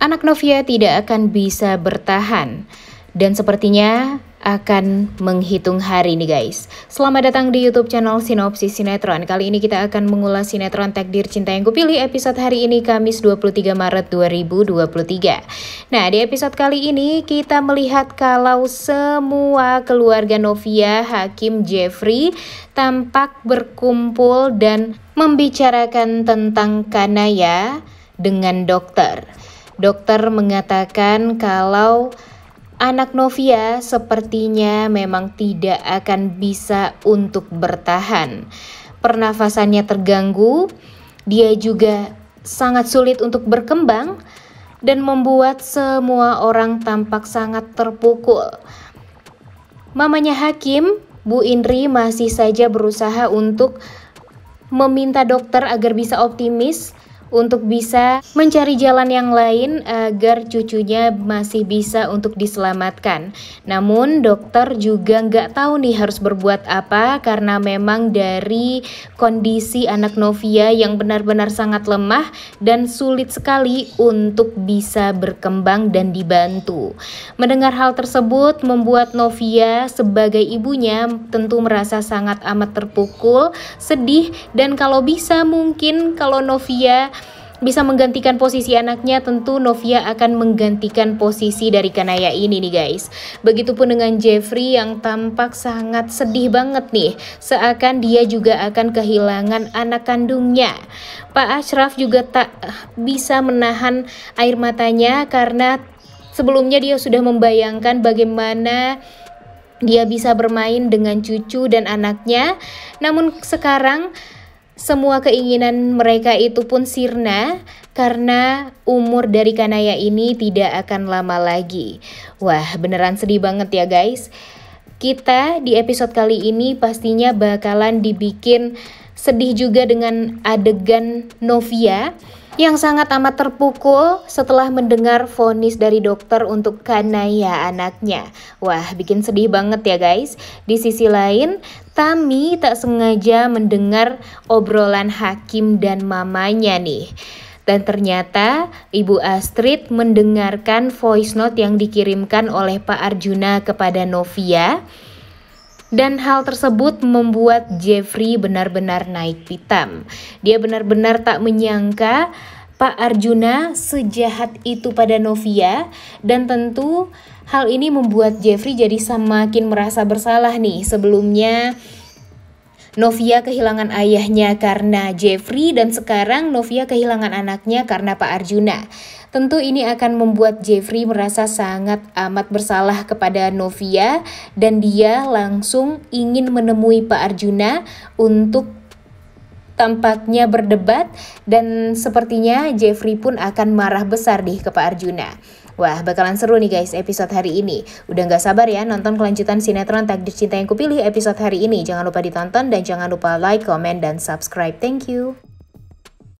anak Novia tidak akan bisa bertahan. Dan sepertinya akan menghitung hari nih guys. Selamat datang di YouTube channel Sinopsis Sinetron. Kali ini kita akan mengulas sinetron Takdir Cinta yang Kupilih episode hari ini Kamis 23 Maret 2023. Nah, di episode kali ini kita melihat kalau semua keluarga Novia, Hakim, Jeffrey tampak berkumpul dan membicarakan tentang Kanaya dengan dokter. Dokter mengatakan kalau anak Novia sepertinya memang tidak akan bisa untuk bertahan. Pernafasannya terganggu, dia juga sangat sulit untuk berkembang dan membuat semua orang tampak sangat terpukul. Mamanya Hakim, Bu Indri masih saja berusaha untuk meminta dokter agar bisa optimis untuk bisa mencari jalan yang lain agar cucunya masih bisa untuk diselamatkan. Namun dokter juga nggak tahu nih harus berbuat apa karena memang dari kondisi anak Novia yang benar-benar sangat lemah dan sulit sekali untuk bisa berkembang dan dibantu. Mendengar hal tersebut membuat Novia sebagai ibunya tentu merasa sangat amat terpukul, sedih dan kalau bisa mungkin kalau Novia bisa menggantikan posisi anaknya, tentu Novia akan menggantikan posisi dari Kanaya ini nih guys. Begitupun dengan Jeffrey yang tampak sangat sedih banget nih, seakan dia juga akan kehilangan anak kandungnya. Pak Ashraf juga tak bisa menahan air matanya karena sebelumnya dia sudah membayangkan bagaimana dia bisa bermain dengan cucu dan anaknya. Namun sekarang semua keinginan mereka itu pun sirna karena umur dari Kanaya ini tidak akan lama lagi. Wah, beneran sedih banget ya guys. Kita di episode kali ini pastinya bakalan dibikin sedih juga dengan adegan Novia yang sangat amat terpukul setelah mendengar vonis dari dokter untuk Kanaya anaknya. Wah, bikin sedih banget ya guys. Di sisi lain, Tami tak sengaja mendengar obrolan Hakim dan mamanya nih. Dan ternyata Ibu Astrid mendengarkan voice note yang dikirimkan oleh Pak Arjuna kepada Novia. Dan hal tersebut membuat Jeffrey benar-benar naik pitam. Dia benar-benar tak menyangka Pak Arjuna sejahat itu pada Novia dan tentu hal ini membuat Jeffrey jadi semakin merasa bersalah nih. Sebelumnya Novia kehilangan ayahnya karena Jeffrey dan sekarang Novia kehilangan anaknya karena Pak Arjuna. Tentu ini akan membuat Jeffrey merasa sangat amat bersalah kepada Novia dan dia langsung ingin menemui Pak Arjuna untuk Tampaknya berdebat dan sepertinya Jeffrey pun akan marah besar nih ke Pak Arjuna. Wah, bakalan seru nih guys episode hari ini. Udah nggak sabar ya nonton kelanjutan sinetron Takdir Cinta Yang Kupilih episode hari ini. Jangan lupa ditonton dan jangan lupa like, comment, dan subscribe. Thank you.